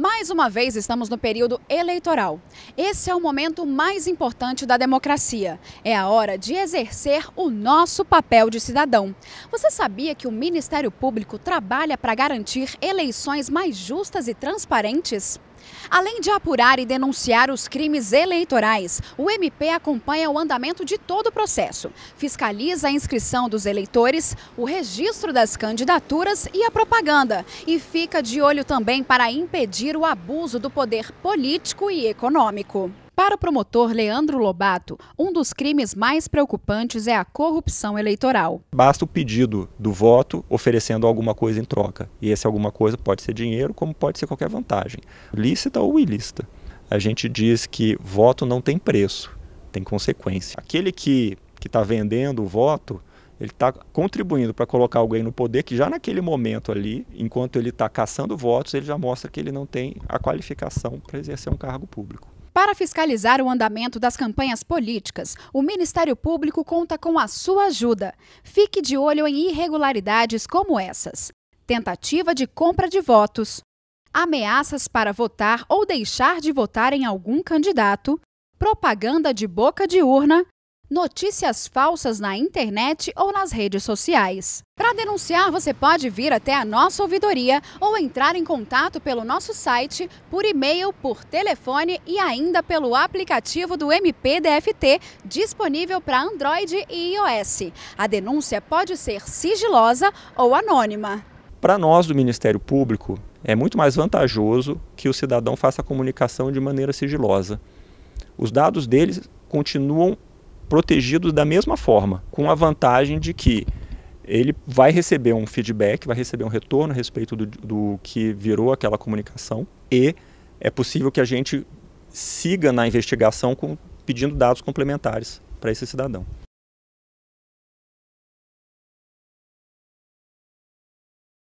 Mais uma vez estamos no período eleitoral. Esse é o momento mais importante da democracia. É a hora de exercer o nosso papel de cidadão. Você sabia que o Ministério Público trabalha para garantir eleições mais justas e transparentes? Além de apurar e denunciar os crimes eleitorais, o MP acompanha o andamento de todo o processo. Fiscaliza a inscrição dos eleitores, o registro das candidaturas e a propaganda. E fica de olho também para impedir o abuso do poder político e econômico. Para o promotor Leandro Lobato, um dos crimes mais preocupantes é a corrupção eleitoral. Basta o pedido do voto oferecendo alguma coisa em troca. E esse alguma coisa pode ser dinheiro, como pode ser qualquer vantagem, lícita ou ilícita. A gente diz que voto não tem preço, tem consequência. Aquele que está vendendo o voto, ele está contribuindo para colocar alguém no poder que já naquele momento ali, enquanto ele está caçando votos, ele já mostra que ele não tem a qualificação para exercer um cargo público. Para fiscalizar o andamento das campanhas políticas, o Ministério Público conta com a sua ajuda. Fique de olho em irregularidades como essas: tentativa de compra de votos, ameaças para votar ou deixar de votar em algum candidato, propaganda de boca de urna notícias falsas na internet ou nas redes sociais. Para denunciar, você pode vir até a nossa ouvidoria ou entrar em contato pelo nosso site, por e-mail, por telefone e ainda pelo aplicativo do MPDFT, disponível para Android e iOS. A denúncia pode ser sigilosa ou anônima. Para nós do Ministério Público, é muito mais vantajoso que o cidadão faça a comunicação de maneira sigilosa. Os dados deles continuam protegido da mesma forma, com a vantagem de que ele vai receber um feedback, vai receber um retorno a respeito do, do que virou aquela comunicação e é possível que a gente siga na investigação com, pedindo dados complementares para esse cidadão.